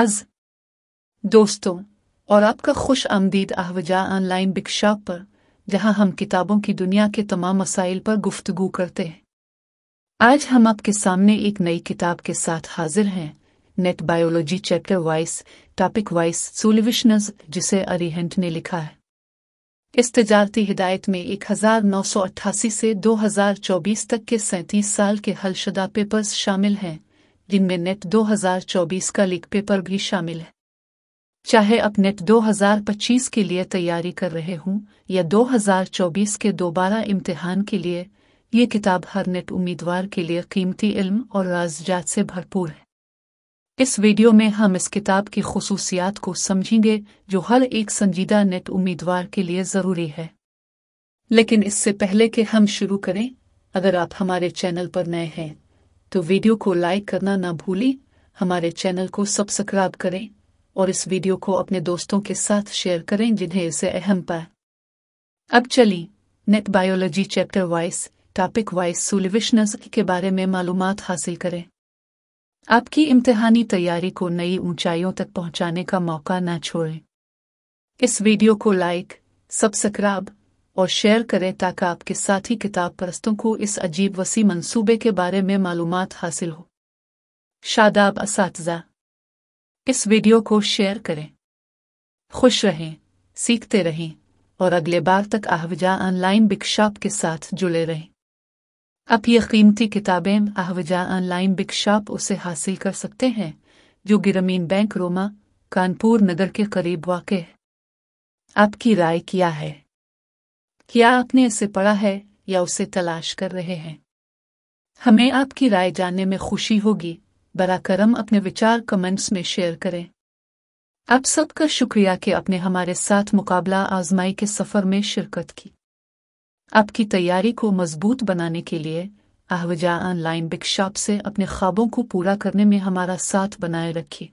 अज दोस्तों और आपका खुश आमदीद आहवजा ऑनलाइन बिकशॉप पर जहां हम किताबों की दुनिया के तमाम मसाइल पर गुफ्तगु करते हैं आज हम आपके सामने एक नई किताब के साथ हाजिर हैं NEET biology chapter wise topic wise solutions जिसे अरिहेंट ने लिखा है इस तजारती हिदायत में एक हजार नौ सौ अट्ठासी से दो हजार चौबीस तक के सैंतीस साल के हलशदा पेपर्स शामिल हैं जिनमें नेट 2024 का लीक पेपर भी शामिल है चाहे आप नेट 2025 के लिए तैयारी कर रहे हों या 2024 के दोबारा इम्तिहान के लिए ये किताब हर नेट उम्मीदवार के लिए कीमती इल्म और राजजात से भरपूर है इस वीडियो में हम इस किताब की खसूसियात को समझेंगे जो हर एक संजीदा नेट उम्मीदवार के लिए ज़रूरी है लेकिन इससे पहले कि हम शुरू करें अगर आप हमारे चैनल पर नए हैं तो वीडियो को लाइक करना ना भूलें हमारे चैनल को सब्सक्राइब करें और इस वीडियो को अपने दोस्तों के साथ शेयर करें जिन्हें इसे अहम पाए अब चलिए NEET biology chapter wise topic wise solutions के बारे में मालूम हासिल करें आपकी इम्तिहानी तैयारी को नई ऊंचाइयों तक पहुंचाने का मौका न छोड़ें इस वीडियो को लाइक सब्सक्राइब और शेयर करें ताकि आपके साथी किताब परस्तों को इस अजीब वसी मंसूबे के बारे में मालूम हासिल हो शादाब इस वीडियो को शेयर करें खुश रहें सीखते रहें और अगले बार तक आहवजा ऑनलाइन बिक शॉप के साथ जुड़े रहें आप ये कीमती किताबें आहवजा ऑनलाइन बिक उसे हासिल कर सकते हैं जो गिरमीन बैंक रोमा कानपुर नगर के करीब वाक़ है आपकी राय क्या है क्या आपने इसे पढ़ा है या उसे तलाश कर रहे हैं हमें आपकी राय जानने में खुशी होगी बरा करम अपने विचार कमेंट्स में शेयर करें आप सबका शुक्रिया कि आपने हमारे साथ मुकाबला आजमाई के सफ़र में शिरकत की आपकी तैयारी को मजबूत बनाने के लिए आहवजा ऑनलाइन बिग शॉप से अपने ख्वाबों को पूरा करने में हमारा साथ बनाए रखिए